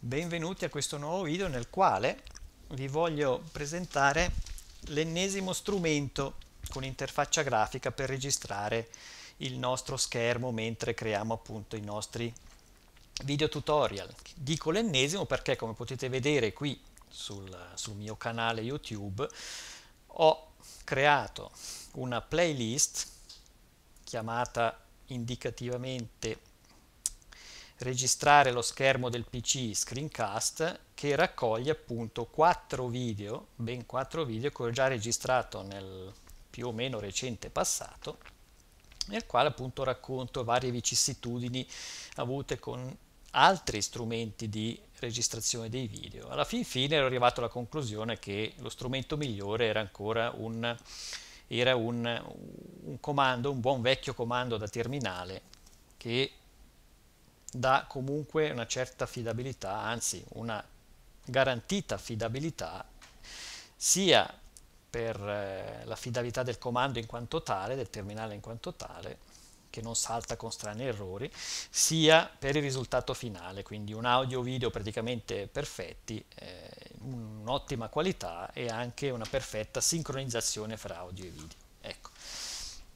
Benvenuti a questo nuovo video nel quale vi voglio presentare l'ennesimo strumento con interfaccia grafica per registrare il nostro schermo mentre creiamo appunto i nostri video tutorial. Dico l'ennesimo perché come potete vedere qui sul, sul mio canale YouTube ho creato una playlist chiamata indicativamente registrare lo schermo del PC screencast che raccoglie appunto quattro video, ben quattro video che ho già registrato nel più o meno recente passato, nel quale appunto racconto varie vicissitudini avute con altri strumenti di registrazione dei video. Alla fin fine ero arrivato alla conclusione che lo strumento migliore era ancora un, era un, un comando, un buon vecchio comando da terminale che dà comunque una certa affidabilità, anzi una garantita affidabilità sia per eh, l'affidabilità del comando in quanto tale, del terminale in quanto tale, che non salta con strani errori, sia per il risultato finale, quindi un audio video praticamente perfetti, eh, un'ottima qualità e anche una perfetta sincronizzazione fra audio e video. Ecco.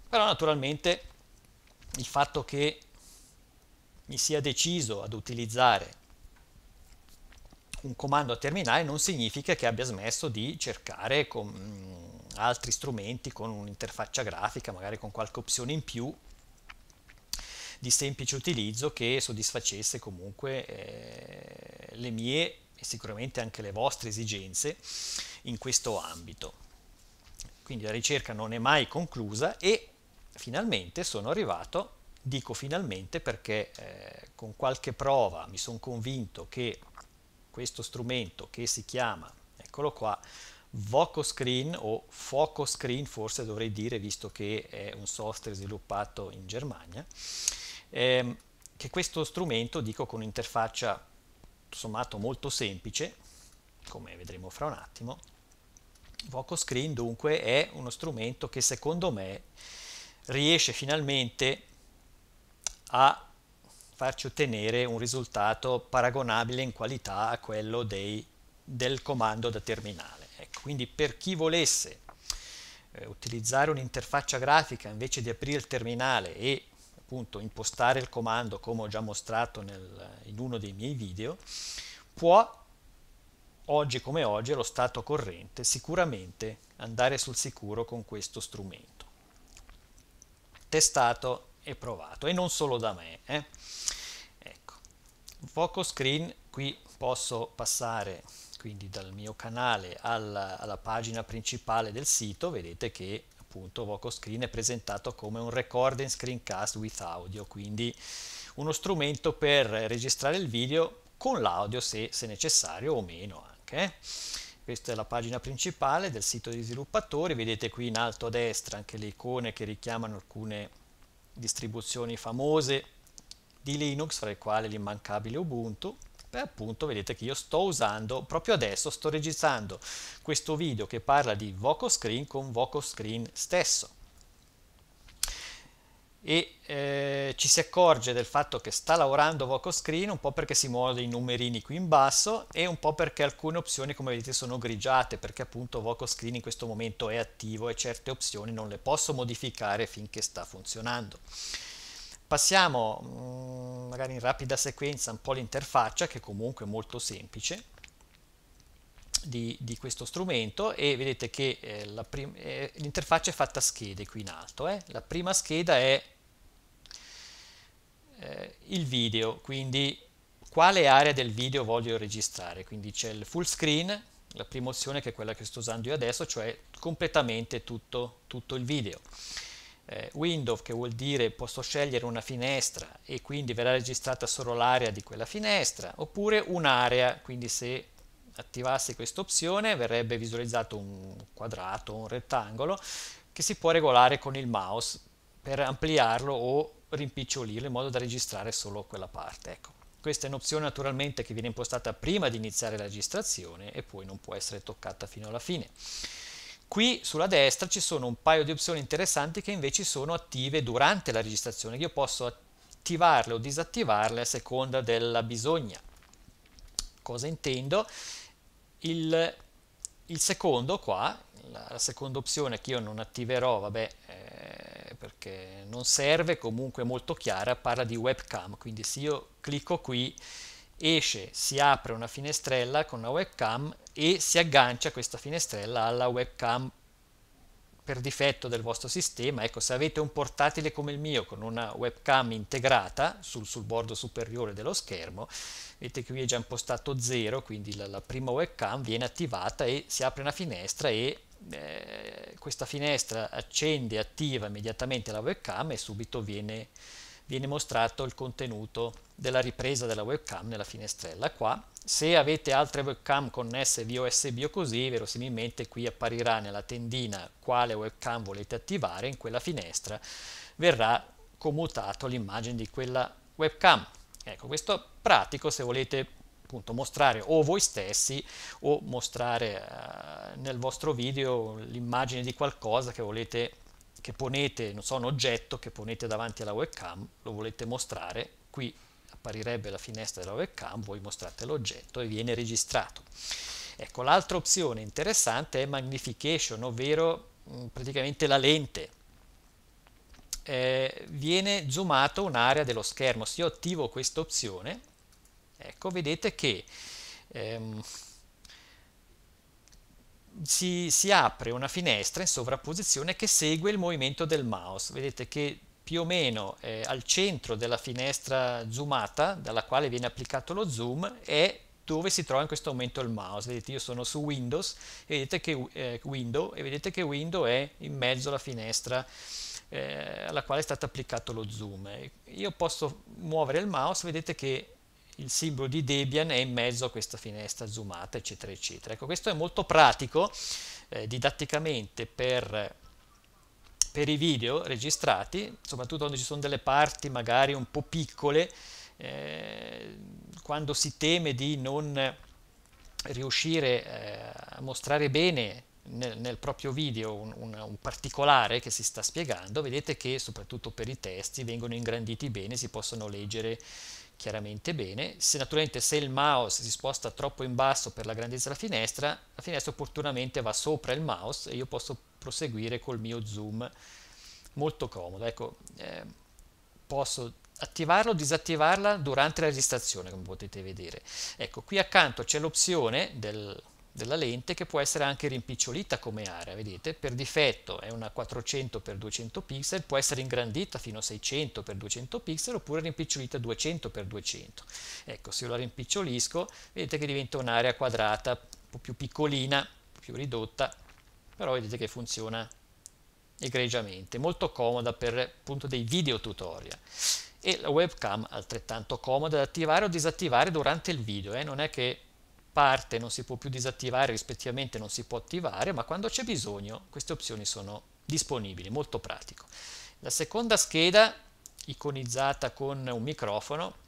Però naturalmente il fatto che mi sia deciso ad utilizzare un comando a terminale non significa che abbia smesso di cercare mm, altri strumenti con un'interfaccia grafica, magari con qualche opzione in più di semplice utilizzo che soddisfacesse comunque eh, le mie e sicuramente anche le vostre esigenze in questo ambito. Quindi la ricerca non è mai conclusa e finalmente sono arrivato Dico finalmente perché eh, con qualche prova mi sono convinto che questo strumento che si chiama, eccolo qua, Voco Screen o Foco Screen forse dovrei dire visto che è un software sviluppato in Germania, ehm, che questo strumento, dico con un'interfaccia sommato molto semplice, come vedremo fra un attimo, Voco Screen dunque è uno strumento che secondo me riesce finalmente a a farci ottenere un risultato paragonabile in qualità a quello dei, del comando da terminale. Ecco, quindi per chi volesse eh, utilizzare un'interfaccia grafica invece di aprire il terminale e appunto impostare il comando come ho già mostrato nel, in uno dei miei video, può oggi come oggi allo stato corrente sicuramente andare sul sicuro con questo strumento. Testato e provato e non solo da me. Eh. Ecco, Focus Screen, qui posso passare quindi dal mio canale alla, alla pagina principale del sito, vedete che appunto Voco Screen è presentato come un recording screencast with audio, quindi uno strumento per registrare il video con l'audio se, se necessario o meno anche. Eh. Questa è la pagina principale del sito di sviluppatori, vedete qui in alto a destra anche le icone che richiamano alcune distribuzioni famose di Linux, fra le quali l'immancabile Ubuntu, E appunto vedete che io sto usando, proprio adesso sto registrando questo video che parla di VocoScreen con VocoScreen stesso e eh, ci si accorge del fatto che sta lavorando VocoScreen un po' perché si muovono dei numerini qui in basso e un po' perché alcune opzioni come vedete sono grigiate perché appunto VocoScreen in questo momento è attivo e certe opzioni non le posso modificare finché sta funzionando. Passiamo mh, mm, magari in rapida sequenza un po' l'interfaccia che comunque è molto semplice di, di questo strumento e vedete che eh, eh l'interfaccia eh, è fatta a schede qui in alto. Eh. La prima scheda è eh, il video, quindi quale area del video voglio registrare, quindi c'è il full screen, la prima opzione che è quella che sto usando io adesso, cioè completamente tutto, tutto il video. Eh, window che vuol dire posso scegliere una finestra e quindi verrà registrata solo l'area di quella finestra, oppure un'area, quindi se attivassi questa opzione verrebbe visualizzato un quadrato, un rettangolo che si può regolare con il mouse per ampliarlo o rimpicciolirlo in modo da registrare solo quella parte. Ecco. Questa è un'opzione naturalmente che viene impostata prima di iniziare la registrazione e poi non può essere toccata fino alla fine. Qui sulla destra ci sono un paio di opzioni interessanti che invece sono attive durante la registrazione, che io posso attivarle o disattivarle a seconda della bisogna. Cosa intendo? Il, il secondo qua, la, seconda opzione che io non attiverò, vabbè, eh, perché non serve, comunque molto chiara, parla di webcam, quindi se io clicco qui esce, si apre una finestrella con una webcam e si aggancia questa finestrella alla webcam per difetto del vostro sistema. Ecco, se avete un portatile come il mio con una webcam integrata sul, sul bordo superiore dello schermo, vedete che qui è già impostato 0, quindi la, la prima webcam viene attivata e si apre una finestra e eh, questa finestra accende e attiva immediatamente la webcam e subito viene, viene mostrato il contenuto della ripresa della webcam nella finestrella qua. Se avete altre webcam connesse via USB o così, verosimilmente qui apparirà nella tendina quale webcam volete attivare, in quella finestra verrà commutato l'immagine di quella webcam. Ecco, questo pratico se volete appunto mostrare o voi stessi o mostrare eh, nel vostro video l'immagine di qualcosa che volete che ponete, non so, un oggetto che ponete davanti alla webcam, lo volete mostrare, qui apparirebbe la finestra della webcam, voi mostrate l'oggetto e viene registrato. Ecco, l'altra opzione interessante è magnification, ovvero mh, mm, praticamente la lente. Eh, viene zoomato un'area dello schermo. Se io attivo questa opzione, Ecco, vedete che ehm, si, si apre una finestra in sovrapposizione che segue il movimento del mouse. Vedete che più o meno eh, al centro della finestra zoomata dalla quale viene applicato lo zoom è dove si trova in questo momento il mouse. Vedete, io sono su Windows e vedete che, eh, window, e vedete che window è in mezzo alla finestra eh, alla quale è stato applicato lo zoom. Io posso muovere il mouse, vedete che il simbolo di Debian è in mezzo a questa finestra zoomata, eccetera, eccetera. Ecco, questo è molto pratico eh, didatticamente per, per, i video registrati, soprattutto quando ci sono delle parti magari un po' piccole, eh, quando si teme di non riuscire eh, a mostrare bene nel, nel, proprio video un, un, un, particolare che si sta spiegando, vedete che soprattutto per i testi vengono ingranditi bene, si possono leggere chiaramente bene. Se naturalmente se il mouse si sposta troppo in basso per la grandezza della finestra, la finestra opportunamente va sopra il mouse e io posso proseguire col mio zoom molto comodo. Ecco, eh, posso attivarla o disattivarla durante la registrazione, come potete vedere. Ecco, qui accanto c'è l'opzione del della lente che può essere anche rimpicciolita come area, vedete? Per difetto è una 400x200 pixel, può essere ingrandita fino a 600x200 pixel oppure rimpicciolita 200x200. Ecco, se io la rimpicciolisco, vedete che diventa un'area quadrata, un po' più piccolina, più ridotta, però vedete che funziona egregiamente, molto comoda per appunto dei video tutorial e la webcam altrettanto comoda da attivare o disattivare durante il video, eh? non è che parte non si può più disattivare, rispettivamente non si può attivare, ma quando c'è bisogno queste opzioni sono disponibili, molto pratico. La seconda scheda, iconizzata con un microfono,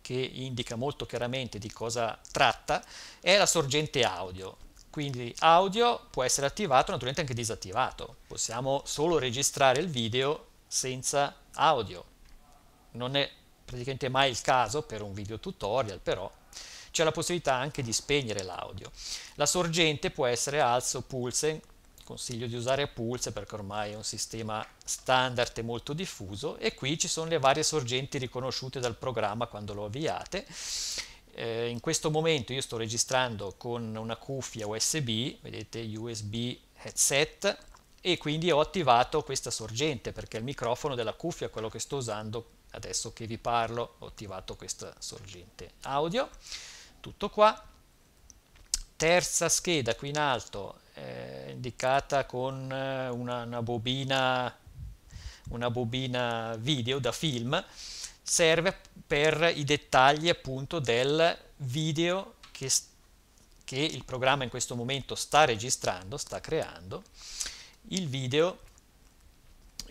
che indica molto chiaramente di cosa tratta, è la sorgente audio. Quindi audio può essere attivato, naturalmente anche disattivato. Possiamo solo registrare il video senza audio. Non è praticamente mai il caso per un video tutorial, però c'è la possibilità anche di spegnere l'audio. La sorgente può essere alzo o pulse, consiglio di usare pulse perché ormai è un sistema standard e molto diffuso e qui ci sono le varie sorgenti riconosciute dal programma quando lo avviate. Eh, in questo momento io sto registrando con una cuffia USB, vedete USB headset e quindi ho attivato questa sorgente perché il microfono della cuffia è quello che sto usando adesso che vi parlo, ho attivato questa sorgente audio tutto qua. Terza scheda qui in alto, eh, indicata con eh, una, una, bobina, una bobina video da film, serve per i dettagli appunto del video che, che il programma in questo momento sta registrando, sta creando. Il video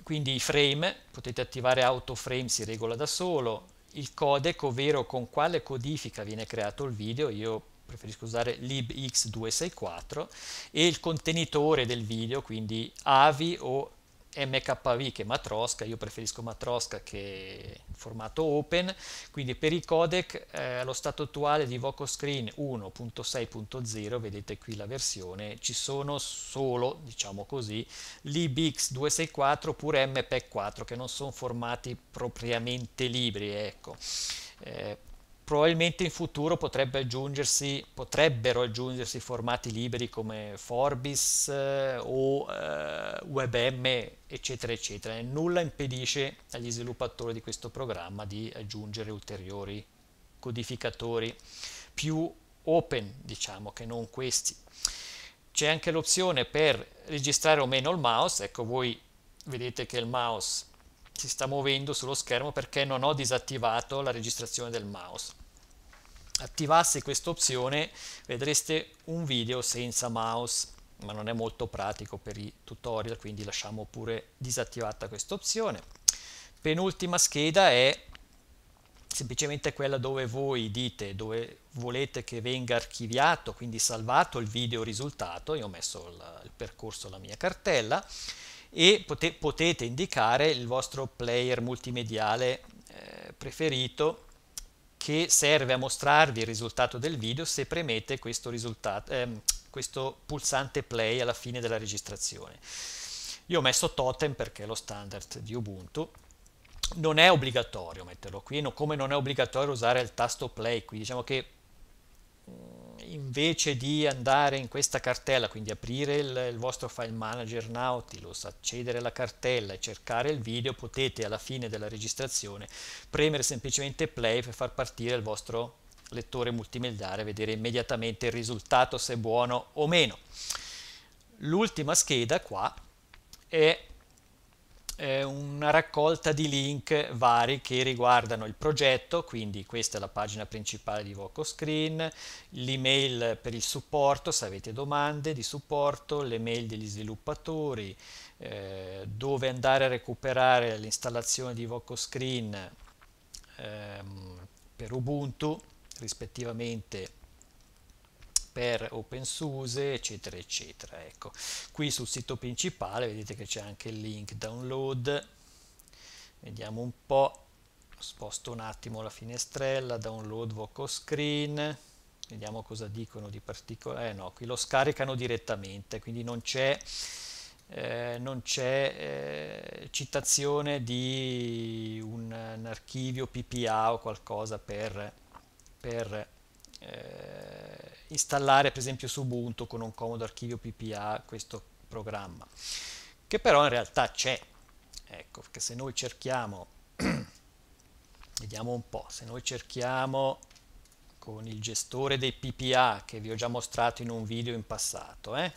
quindi i frame, potete attivare auto frame, si regola da solo, il codec, ovvero con quale codifica viene creato il video, io preferisco usare libx264, e il contenitore del video, quindi AVI o MKV che Matroska, io preferisco Matroska che formato open, quindi per i codec eh, allo stato attuale di VocoScreen 1.6.0, vedete qui la versione, ci sono solo, diciamo così, l'IBX 264 oppure MPEG 4 che non sono formati propriamente libri, ecco. Eh, probabilmente in futuro potrebbe aggiungersi, potrebbero aggiungersi formati liberi come Forbis eh, o eh, WebM, eccetera, eccetera. E nulla impedisce agli sviluppatori di questo programma di aggiungere ulteriori codificatori più open, diciamo, che non questi. C'è anche l'opzione per registrare o meno il mouse, ecco voi vedete che il mouse si sta muovendo sullo schermo perché non ho disattivato la registrazione del mouse. Attivassi questa opzione vedreste un video senza mouse, ma non è molto pratico per i tutorial, quindi lasciamo pure disattivata questa opzione. Penultima scheda è semplicemente quella dove voi dite dove volete che venga archiviato, quindi salvato il video risultato, io ho messo il, il percorso alla mia cartella e pote potete indicare il vostro player multimediale eh, preferito che serve a mostrarvi il risultato del video se premete questo, ehm, questo pulsante play alla fine della registrazione. Io ho messo totem perché è lo standard di Ubuntu, non è obbligatorio metterlo qui, no, come non è obbligatorio usare il tasto play qui, diciamo che Mm, invece di andare in questa cartella, quindi aprire il, il, vostro file manager Nautilus, accedere alla cartella e cercare il video, potete alla fine della registrazione premere semplicemente play per far partire il vostro lettore multimediale e vedere immediatamente il risultato se è buono o meno. L'ultima scheda qua è eh, una raccolta di link vari che riguardano il progetto, quindi questa è la pagina principale di VocoScreen, l'email per il supporto, se avete domande di supporto, le mail degli sviluppatori, eh, dove andare a recuperare l'installazione di VocoScreen ehm, per Ubuntu rispettivamente per OpenSUSE, eccetera, eccetera. Ecco. Qui sul sito principale vedete che c'è anche il link download, vediamo un po', sposto un attimo la finestrella, download vocal screen, vediamo cosa dicono di particolare, eh no, qui lo scaricano direttamente, quindi non c'è... Eh, non c'è eh, citazione di un, un, archivio PPA o qualcosa per, per eh, installare per esempio su Ubuntu con un comodo archivio PPA questo programma, che però in realtà c'è, ecco, perché se noi cerchiamo, vediamo un po', se noi cerchiamo con il gestore dei PPA che vi ho già mostrato in un video in passato, eh,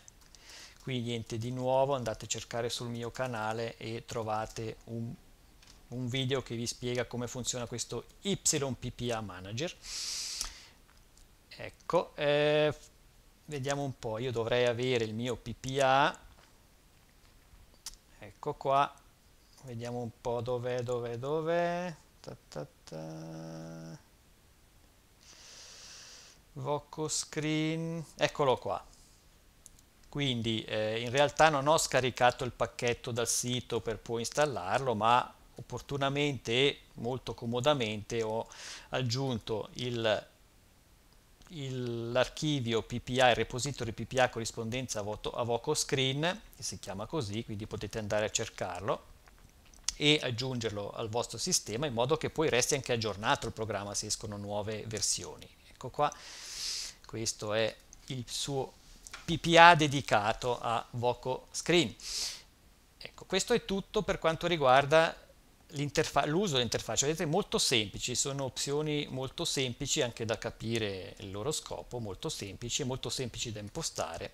qui niente di nuovo, andate a cercare sul mio canale e trovate un, un video che vi spiega come funziona questo YPPA Manager ecco eh, vediamo un po' io dovrei avere il mio PPA ecco qua vediamo un po' dov'è dov'è dov'è ta, screen eccolo qua quindi eh, in realtà non ho scaricato il pacchetto dal sito per poi installarlo ma opportunamente e molto comodamente ho aggiunto il l'archivio PPI, il repository PPI corrispondenza a, VocoScreen, che si chiama così, quindi potete andare a cercarlo e aggiungerlo al vostro sistema in modo che poi resti anche aggiornato il programma se escono nuove versioni. Ecco qua, questo è il suo PPA dedicato a VocoScreen. Ecco, questo è tutto per quanto riguarda l'uso dell'interfaccia, vedete, è molto semplice, sono opzioni molto semplici anche da capire il loro scopo, molto semplici, molto semplici da impostare.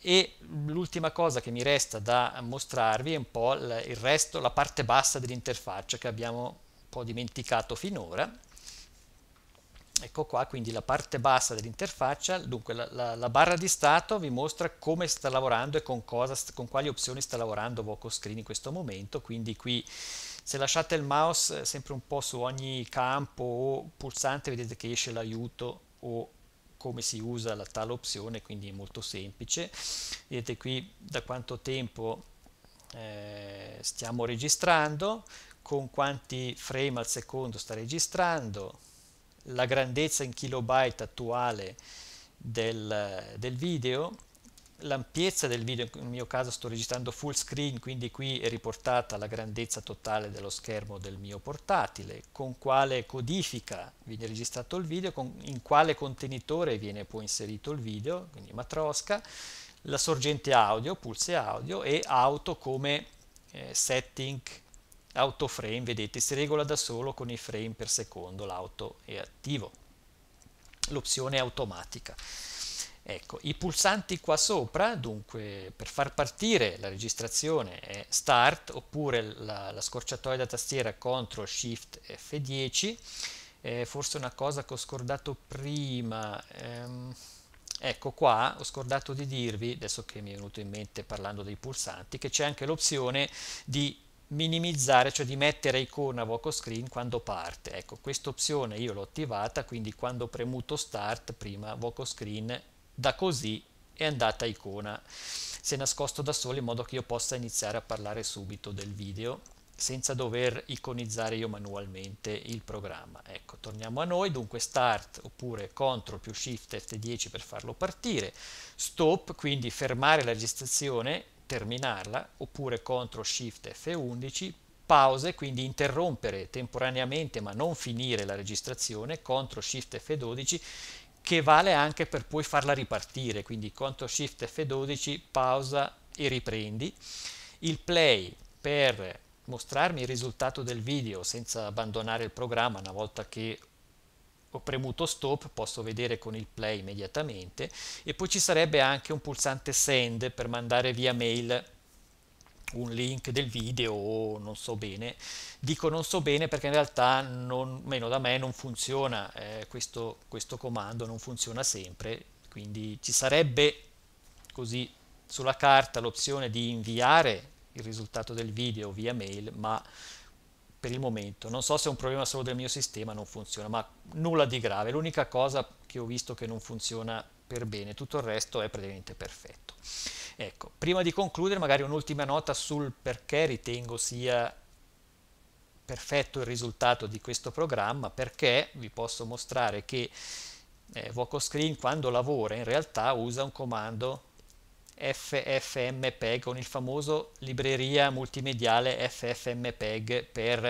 E l'ultima cosa che mi resta da mostrarvi è un po' il resto, la parte bassa dell'interfaccia che abbiamo un po' dimenticato finora ecco qua quindi la parte bassa dell'interfaccia, dunque la, la, la, barra di stato vi mostra come sta lavorando e con, cosa, con quali opzioni sta lavorando VocoScreen in questo momento, quindi qui se lasciate il mouse eh, sempre un po' su ogni campo o pulsante vedete che esce l'aiuto o come si usa la tale opzione, quindi è molto semplice. Vedete qui da quanto tempo eh, stiamo registrando, con quanti frame al secondo sta registrando, la grandezza in kilobyte attuale del, del video, l'ampiezza del video, nel mio caso sto registrando full screen, quindi qui è riportata la grandezza totale dello schermo del mio portatile, con quale codifica viene registrato il video, con, in quale contenitore viene poi inserito il video, quindi matrosca, la sorgente audio, pulse audio e auto come eh, setting auto frame, vedete, si regola da solo con i frame per secondo, l'auto è attivo. L'opzione è automatica. Ecco, i pulsanti qua sopra, dunque per far partire la registrazione è Start oppure la, la scorciatoia da tastiera Ctrl Shift F10, eh, forse una cosa che ho scordato prima, ehm, ecco qua ho scordato di dirvi, adesso che mi è venuto in mente parlando dei pulsanti, che c'è anche l'opzione di minimizzare, cioè di mettere icona voco screen quando parte. Ecco, questa opzione io l'ho attivata, quindi quando ho premuto start prima voco screen da così è andata icona. Si è nascosto da solo in modo che io possa iniziare a parlare subito del video senza dover iconizzare io manualmente il programma. Ecco, torniamo a noi, dunque start oppure CTRL più SHIFT F10 per farlo partire, stop, quindi fermare la registrazione terminarla, oppure CTRL SHIFT F11, pause, quindi interrompere temporaneamente ma non finire la registrazione, CTRL SHIFT F12, che vale anche per poi farla ripartire, quindi CTRL SHIFT F12, pausa e riprendi. Il play per mostrarmi il risultato del video senza abbandonare il programma una volta che ho premuto stop posso vedere con il play immediatamente e poi ci sarebbe anche un pulsante send per mandare via mail un link del video o non so bene dico non so bene perché in realtà non, meno da me non funziona eh, questo, questo comando non funziona sempre quindi ci sarebbe così sulla carta l'opzione di inviare il risultato del video via mail ma per il momento. Non so se è un problema solo del mio sistema, non funziona, ma nulla di grave. L'unica cosa che ho visto che non funziona per bene, tutto il resto è praticamente perfetto. Ecco, prima di concludere magari un'ultima nota sul perché ritengo sia perfetto il risultato di questo programma, perché vi posso mostrare che eh, VocoScreen quando lavora in realtà usa un comando FFmpeg con il famoso libreria multimediale FFmpeg per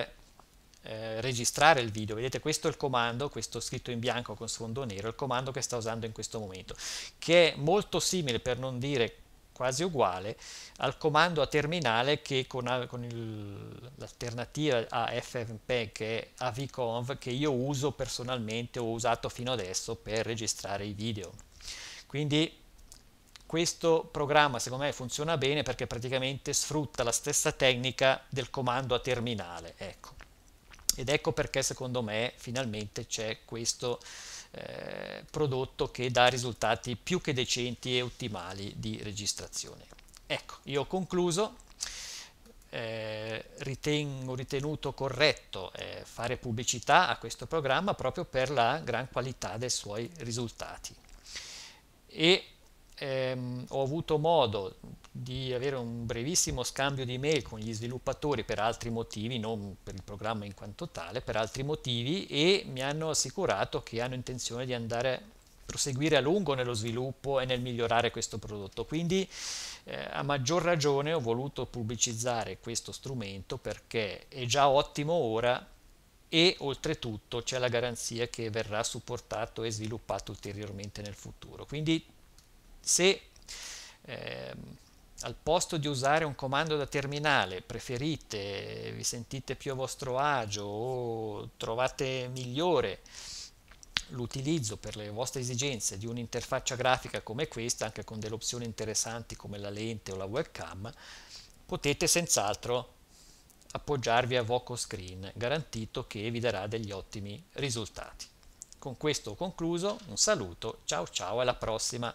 eh, registrare il video. Vedete questo è il comando, questo scritto in bianco con sfondo nero, il comando che sta usando in questo momento, che è molto simile per non dire quasi uguale al comando a terminale che con, con l'alternativa a FFmpeg che è avconv che io uso personalmente ho usato fino adesso per registrare i video. Quindi questo programma secondo me funziona bene perché praticamente sfrutta la stessa tecnica del comando a terminale. Ecco. Ed ecco perché secondo me finalmente c'è questo eh, prodotto che dà risultati più che decenti e ottimali di registrazione. Ecco, io ho concluso. Eh, ritengo ritenuto corretto eh, fare pubblicità a questo programma proprio per la gran qualità dei suoi risultati. E ehm, ho avuto modo di avere un brevissimo scambio di mail con gli sviluppatori per altri motivi, non per il programma in quanto tale, per altri motivi e mi hanno assicurato che hanno intenzione di andare a proseguire a lungo nello sviluppo e nel migliorare questo prodotto. Quindi eh, a maggior ragione ho voluto pubblicizzare questo strumento perché è già ottimo ora e oltretutto c'è la garanzia che verrà supportato e sviluppato ulteriormente nel futuro. Quindi se eh, al posto di usare un comando da terminale preferite, vi sentite più a vostro agio o trovate migliore l'utilizzo per le vostre esigenze di un'interfaccia grafica come questa, anche con delle opzioni interessanti come la lente o la webcam, potete senz'altro appoggiarvi a VocoScreen, garantito che vi darà degli ottimi risultati. Con questo ho concluso, un saluto, ciao ciao, alla prossima!